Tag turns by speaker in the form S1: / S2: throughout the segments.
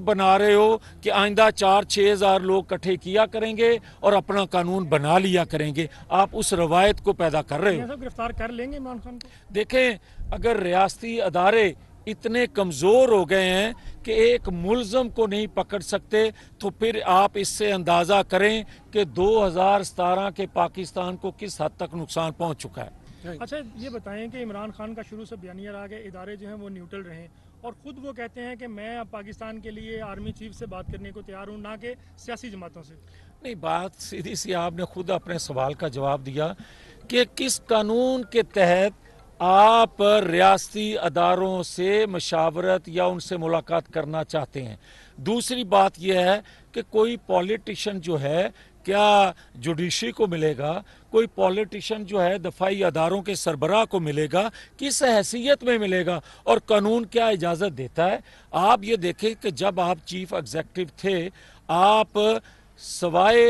S1: बना रहे हो कि आइंदा चार छः हज़ार लोग इकट्ठे किया करेंगे और अपना कानून बना लिया करेंगे आप उस रवायत को पैदा कर रहे हो गिरफ्तार
S2: कर लेंगे इमरान खान
S1: को देखें अगर रियाती अदारे इतने कमज़ोर हो गए हैं कि एक मुलम को नहीं पकड़ सकते तो फिर आप इससे अंदाज़ा करें कि दो हज़ार सतारह के पाकिस्तान को किस हद तक नुकसान पहुँच चुका है
S2: अच्छा ये बताएं कि इमरान खान का शुरू से बयानिया रहा है इदारे जो हैं वो न्यूट्रल रहें और ख़ुद वो कहते हैं कि मैं अब पाकिस्तान के लिए आर्मी चीफ से बात करने को तैयार हूँ ना कि सियासी जमातों से
S1: नहीं बात सीधी सी आपने खुद अपने सवाल का जवाब दिया कि किस कानून के तहत आप रियाती अदारों से मशावरत या उनसे मुलाकात करना चाहते हैं दूसरी बात यह है कि कोई पॉलिटिशन जो है क्या जुडिशी को मिलेगा कोई पॉलिटिशन जो है दफाई अदारों के सरबराह को मिलेगा किस हैसियत में मिलेगा और कानून क्या इजाज़त देता है आप ये देखें कि जब आप चीफ एग्जेक्टिव थे आप सवाए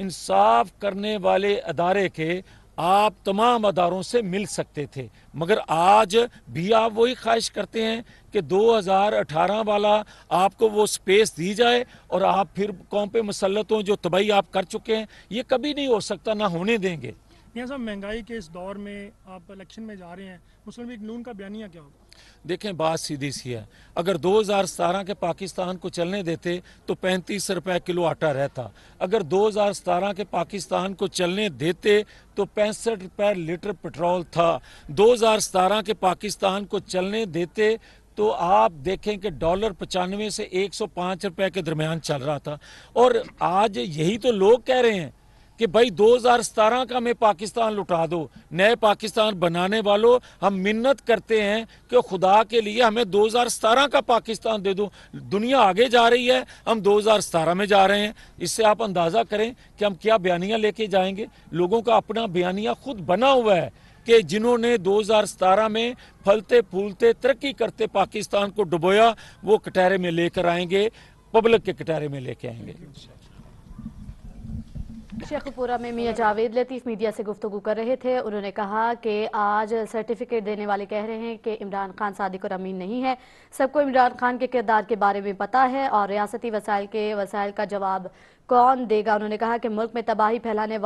S1: इंसाफ करने वाले अदारे के आप तमाम अदारों से मिल सकते थे मगर आज भी आप वही ख्वाहिश करते हैं कि 2018 वाला आपको वो स्पेस दी जाए और आप फिर कौम पे मुसलत हों जो तबाही आप कर चुके हैं ये कभी नहीं हो सकता ना होने देंगे
S2: महंगाई के इस दौर में आप इलेक्शन में जा रहे हैं मुस्लिम लीग नून का बयानिया क्या होगा
S1: देखें बात सीधी सी है अगर 2017 के पाकिस्तान को चलने देते तो पैंतीस रुपए किलो आटा रहता अगर 2017 के पाकिस्तान को चलने देते तो पैंसठ रुपए लीटर पेट्रोल था 2017 के पाकिस्तान को चलने देते तो आप देखें कि डॉलर पचानवे से 105 रुपए के दरमियान चल रहा था और आज यही तो लोग कह रहे हैं कि भाई 2017 का मैं पाकिस्तान लुटा दो नए पाकिस्तान बनाने वालों हम मिन्नत करते हैं कि खुदा के लिए हमें 2017 का पाकिस्तान दे दो दुनिया आगे जा रही है हम 2017 में जा रहे हैं इससे आप अंदाज़ा करें कि हम क्या बयानिया लेके जाएंगे लोगों का अपना बयानिया खुद बना हुआ है कि जिन्होंने 2017 में फलते फूलते तरक्की करते पाकिस्तान को डुबोया वो कटहरे में लेकर आएंगे पब्लिक के कटहरे में लेके आएंगे
S2: शेखपुरा में मियाँ जावेद लतीफ़ मीडिया से गुफ्तु कर रहे थे उन्होंने कहा कि आज सर्टिफिकेट देने वाले कह रहे हैं कि इमरान खान सादिक और अमीन नहीं है सबको इमरान खान के किरदार के बारे में पता है और रियासती वसाइल के वसाइल का जवाब कौन देगा उन्होंने कहा कि मुल्क में तबाही फैलाने